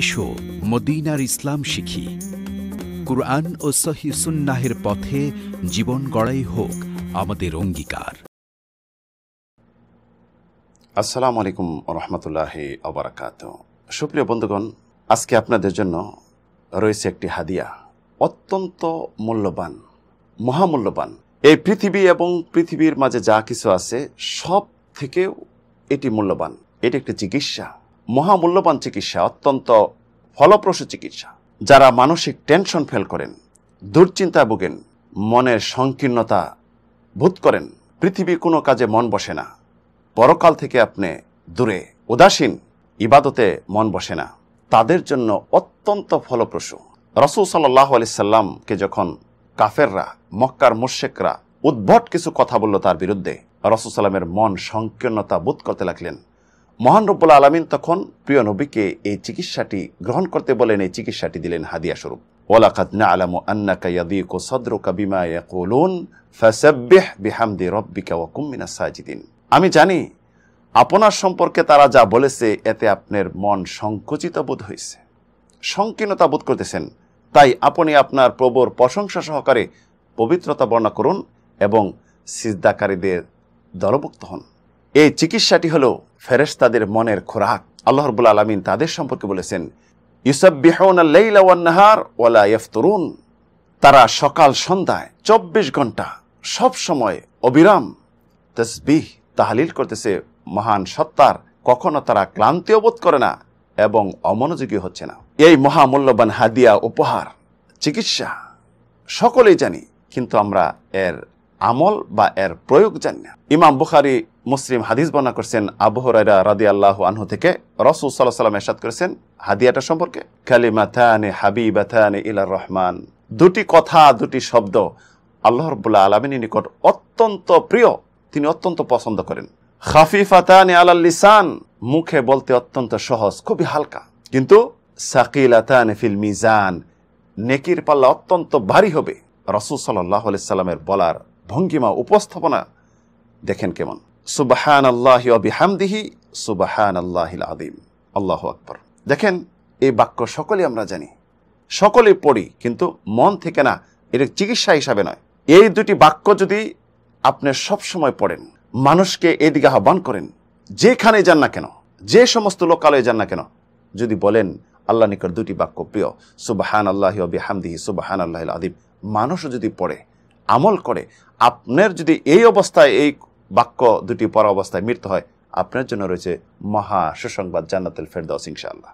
এসো মদিনার ইসলাম শিখি কুরআন ও সহি সুন্নাহের পথে জীবন গড়াই হোক আমাদের অঙ্গীকার আসসালাম আলাইকুম রহমতুল্লাহ আবরাকাত সুপ্রিয় বন্ধুগণ আজকে আপনাদের জন্য রয়েছে একটি হাদিয়া অত্যন্ত মূল্যবান মহামূল্যবান এই পৃথিবী এবং পৃথিবীর মাঝে যা কিছু আছে সব থেকেও এটি মূল্যবান এটি একটি চিকিৎসা মহামূল্যবান চিকিৎসা অত্যন্ত ফলপ্রসূ চিকিৎসা যারা মানসিক টেনশন ফেল করেন দুশ্চিন্তা ভোগেন মনের সংকীর্ণতা ভূত করেন পৃথিবী কোনো কাজে মন বসে না পরকাল থেকে আপনি দূরে উদাসীন ইবাদতে মন বসে না তাদের জন্য অত্যন্ত ফলপ্রসূ রসুল সাল্লাহ আলি সাল্লামকে যখন কাফেররা মক্কার মোর্শেকরা উদ্ভট কিছু কথা বলল তার বিরুদ্ধে রসুল সাল্লামের মন সংকীর্ণতা বোধ করতে লাগলেন মহান রব্বুল আলমিন তখন প্রিয় নবীকে এই চিকিৎসাটি গ্রহণ করতে বলেন এই চিকিৎসাটি দিলেন হাদিয়া স্বরূপ ওয়ালাকাদ না আলামু আন্না কাইয়াদিক সদর কাবিমা ইয়াকুলুন ফাসাব্বিহ বিহামদি রব্বিকা ও কুম সাজিদিন আমি জানি আপনার সম্পর্কে তারা যা বলেছে এতে আপনার মন সংকুচিত বোধ হয়েছে সংকীর্ণতা বোধ করতেছেন তাই আপনি আপনার প্রবর প্রশংসা সহকারে পবিত্রতা বর্ণনা করুন এবং সিজদাকারীদের দলভুক্ত হন এই চিকিৎসাটি হলো ফেরেস্তাদের তাদের মনের খোরাক আল্লাহ রবুল আলমিন তাদের সম্পর্কে বলেছেন ইউসাবিহার ওয়ালা ইফতরুন তারা সকাল সন্ধ্যায় চব্বিশ ঘন্টা সব সময় অবিরাম তসবিহ তাহালিল করতেছে মহান সত্তার কখনো তারা ক্লান্তি অবোধ করে না এবং অমনোযোগী হচ্ছে না এই মহামূল্যবান হাদিয়া উপহার চিকিৎসা সকলেই জানি কিন্তু আমরা এর আমল বা এর প্রয়োগ জানি না ইমাম বুখারি মুসলিম হাদিস বর্ণনা করছেন আবহরাইরা রাদি আল্লাহ আনহু থেকে রসুল সাল্লাহ সাল্লাম এসাদ করেছেন হাদিয়াটা সম্পর্কে কালিমাথানে হাবিবাথানে ইলা রহমান দুটি কথা দুটি শব্দ আল্লাহ রবুল্লাহ আলমিনী নিকট অত্যন্ত প্রিয় তিনি অত্যন্ত পছন্দ করেন খাফিফাতানে আলাল লিসান মুখে বলতে অত্যন্ত সহজ খুবই হালকা কিন্তু সাকিলাতানে ফিল মিজান নেকির পাল্লা অত্যন্ত ভারী হবে রসুল সাল্লাহ আলাইসাল্লামের বলার ভঙ্গিমা উপস্থাপনা দেখেন কেমন সুবাহান আল্লাহ বিহামদিহি সুবাহান আল্লাহ আদিম আল্লাহ আকবর দেখেন এই বাক্য সকলে আমরা জানি সকলে পড়ি কিন্তু মন থেকে না এটা চিকিৎসা হিসাবে নয় এই দুটি বাক্য যদি আপনি সবসময় পড়েন মানুষকে এদিকে আহ্বান করেন যেখানে যান না কেন যে সমস্ত লোকালয়ে যান না কেন যদি বলেন আল্লাহ নিকর দুটি বাক্য প্রিয় সুবাহান আল্লাহ হামদিহি সুবাহান আল্লাহ আদিম মানুষও যদি পড়ে আমল করে আপনার যদি এই অবস্থায় এই বাক্য দুটি পর অবস্থায় মৃত্যু হয় আপনার জন্য রয়েছে মহা সুসংবাদ জান্নাতুল ফেরদাউস ইনশাআল্লাহ